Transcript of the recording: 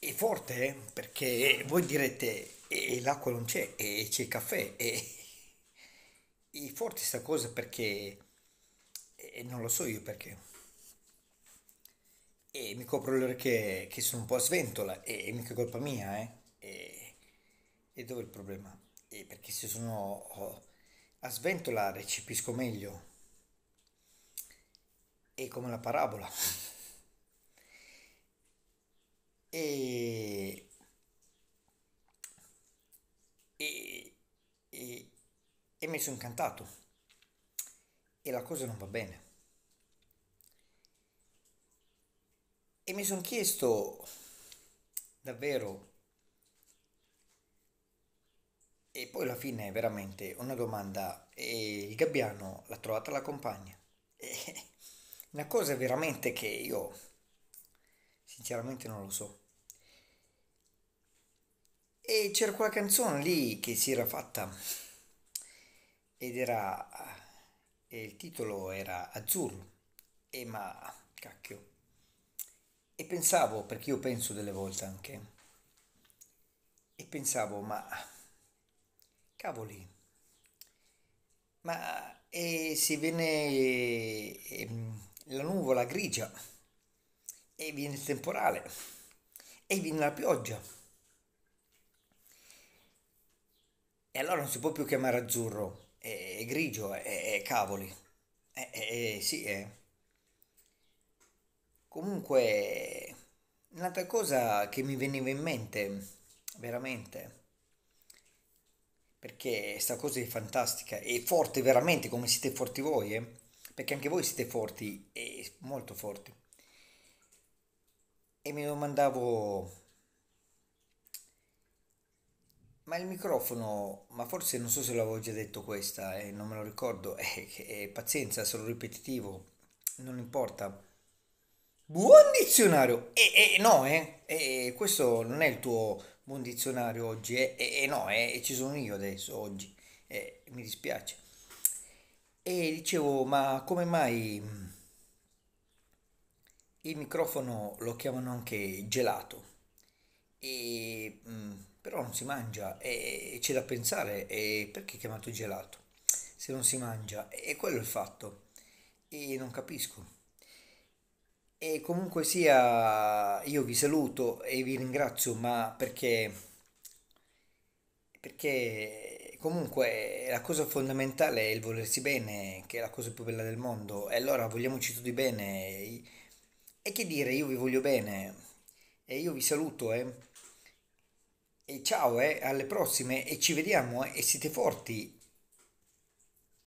è forte eh? perché voi direte e l'acqua non c'è e c'è il caffè e è forte sta cosa perché eh, non lo so io perché e mi copro le orecchie che sono un po' a sventola e, e mica colpa mia eh e, e dove è il problema e perché se sono oh, a sventola recepisco meglio è come la parabola e, e, e, e mi sono incantato e la cosa non va bene. E mi sono chiesto davvero, e poi alla fine veramente una domanda, e il gabbiano l'ha trovata la compagna. E una cosa veramente che io sinceramente non lo so. E c'era quella canzone lì che si era fatta ed era... E il titolo era Azzurro. E ma... cacchio. E pensavo, perché io penso delle volte anche, e pensavo, ma cavoli, ma e se viene ehm, la nuvola grigia? e viene il temporale, e viene la pioggia. E allora non si può più chiamare azzurro, è, è grigio, è, è cavoli. È, è, sì, è. Comunque, un'altra cosa che mi veniva in mente, veramente, perché sta cosa è fantastica, è forte veramente come siete forti voi, eh? perché anche voi siete forti e molto forti e mi domandavo, ma il microfono, ma forse non so se l'avevo già detto questa e eh, non me lo ricordo, eh, eh, pazienza, sono ripetitivo, non importa. Buon dizionario! E eh, no, eh, questo non è il tuo buon dizionario oggi, eh, no, eh, ci sono io adesso, oggi, eh, mi dispiace. E dicevo, ma come mai il microfono lo chiamano anche gelato, e, mm, però non si mangia e c'è da pensare e perché è chiamato gelato se non si mangia e quello è il fatto e non capisco. E comunque sia io vi saluto e vi ringrazio ma perché, perché comunque la cosa fondamentale è il volersi bene che è la cosa più bella del mondo e allora vogliamoci tutti bene e che dire, io vi voglio bene. E io vi saluto, eh. E ciao, eh, alle prossime e ci vediamo, eh, e siete forti.